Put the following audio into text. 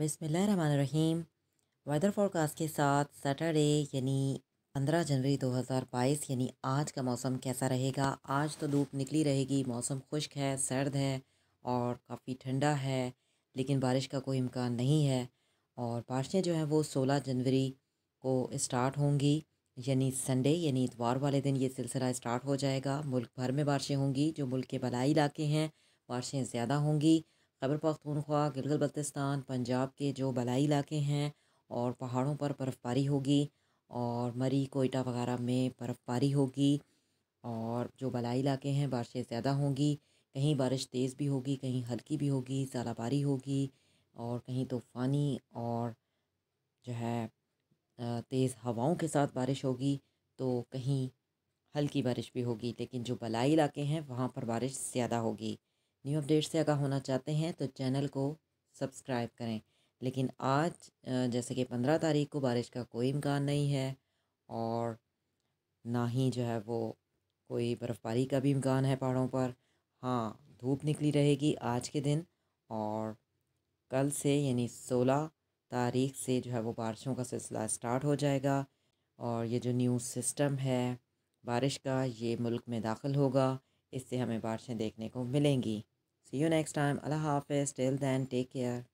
बिसमीम weather forecast के साथ सैटरडे यानी 15 जनवरी 2022 यानी आज का मौसम कैसा रहेगा आज तो धूप निकली रहेगी मौसम खुश्क है सर्द है और काफ़ी ठंडा है लेकिन बारिश का कोई इम्कान नहीं है और बारिशें जो हैं वो 16 जनवरी को स्टार्ट होंगी यानी संडे यानी इतवार वाले दिन ये सिलसिला स्टार्ट हो जाएगा मुल्क भर में बारिशें होंगी जो मुल्क के बलाई इलाके हैं बारिशें ज़्यादा होंगी खबर पख्तूनख्वा गिलगल बल्तिस्तान पंजाब के जो बलाई इलाके हैं और पहाड़ों पर बर्फ़बारी होगी और मरी कोयटा वगैरह में बर्फ़बारी होगी और जो बलाई इलाके हैं बारिशें ज़्यादा होंगी कहीं बारिश तेज़ भी होगी कहीं हल्की भी होगी ज़ालाबारी होगी और कहीं तूफ़ानी और जो है तेज़ हवाओं के साथ बारिश होगी तो कहीं हल्की बारिश भी होगी लेकिन जो बलाई इलाके हैं वहाँ पर बारिश ज़्यादा होगी न्यू अपडेट से आगा होना चाहते हैं तो चैनल को सब्सक्राइब करें लेकिन आज जैसे कि पंद्रह तारीख को बारिश का कोई इम्कान नहीं है और ना ही जो है वो कोई बर्फ़बारी का भी इम्कान है पहाड़ों पर हाँ धूप निकली रहेगी आज के दिन और कल से यानी सोलह तारीख से जो है वो बारिशों का सिलसिला स्टार्ट हो जाएगा और ये जो न्यू सिस्टम है बारिश का ये मुल्क में दाखिल होगा इससे हमें बारिशें देखने को मिलेंगी See you next time. Allah Hafiz. Till then, take care.